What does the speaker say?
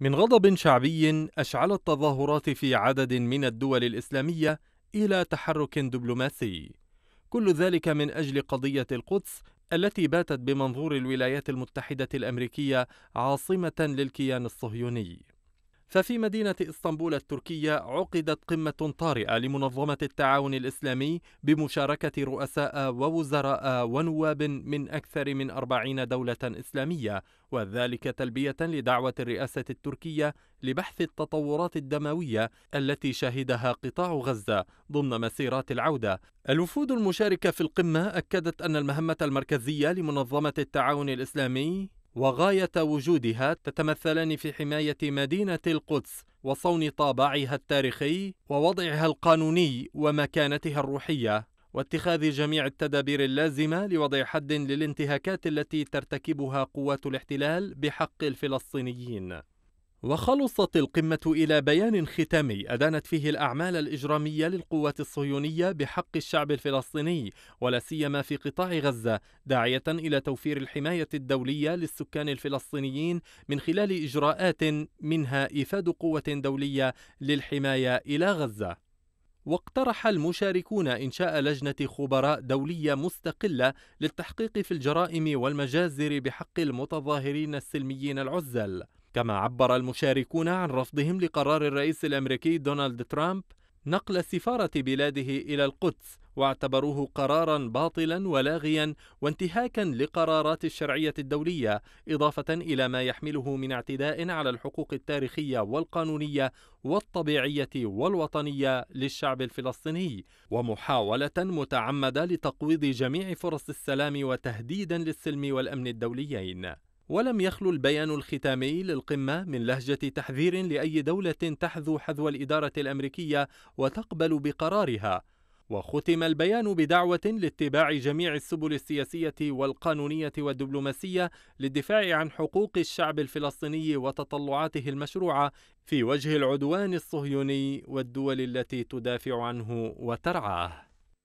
من غضب شعبي أشعل التظاهرات في عدد من الدول الإسلامية إلى تحرك دبلوماسي كل ذلك من أجل قضية القدس التي باتت بمنظور الولايات المتحدة الأمريكية عاصمة للكيان الصهيوني ففي مدينة اسطنبول التركية عقدت قمة طارئة لمنظمة التعاون الإسلامي بمشاركة رؤساء ووزراء ونواب من أكثر من أربعين دولة إسلامية وذلك تلبية لدعوة الرئاسة التركية لبحث التطورات الدموية التي شهدها قطاع غزة ضمن مسيرات العودة. الوفود المشاركة في القمة أكدت أن المهمة المركزية لمنظمة التعاون الإسلامي وغاية وجودها تتمثلان في حماية مدينة القدس وصون طابعها التاريخي ووضعها القانوني ومكانتها الروحية واتخاذ جميع التدابير اللازمة لوضع حد للانتهاكات التي ترتكبها قوات الاحتلال بحق الفلسطينيين وخلصت القمة إلى بيان ختامي أدانت فيه الأعمال الإجرامية للقوات الصهيونية بحق الشعب الفلسطيني ولا سيما في قطاع غزة داعية إلى توفير الحماية الدولية للسكان الفلسطينيين من خلال إجراءات منها إيفاد قوة دولية للحماية إلى غزة. واقترح المشاركون إنشاء لجنة خبراء دولية مستقلة للتحقيق في الجرائم والمجازر بحق المتظاهرين السلميين العزل. كما عبر المشاركون عن رفضهم لقرار الرئيس الامريكي دونالد ترامب نقل سفاره بلاده الى القدس واعتبروه قرارا باطلا ولاغيا وانتهاكا لقرارات الشرعيه الدوليه اضافه الى ما يحمله من اعتداء على الحقوق التاريخيه والقانونيه والطبيعيه والوطنيه للشعب الفلسطيني ومحاوله متعمده لتقويض جميع فرص السلام وتهديدا للسلم والامن الدوليين ولم يخلو البيان الختامي للقمة من لهجة تحذير لأي دولة تحذو حذو الإدارة الأمريكية وتقبل بقرارها، وختم البيان بدعوة لاتباع جميع السبل السياسية والقانونية والدبلوماسية للدفاع عن حقوق الشعب الفلسطيني وتطلعاته المشروعة في وجه العدوان الصهيوني والدول التي تدافع عنه وترعاه.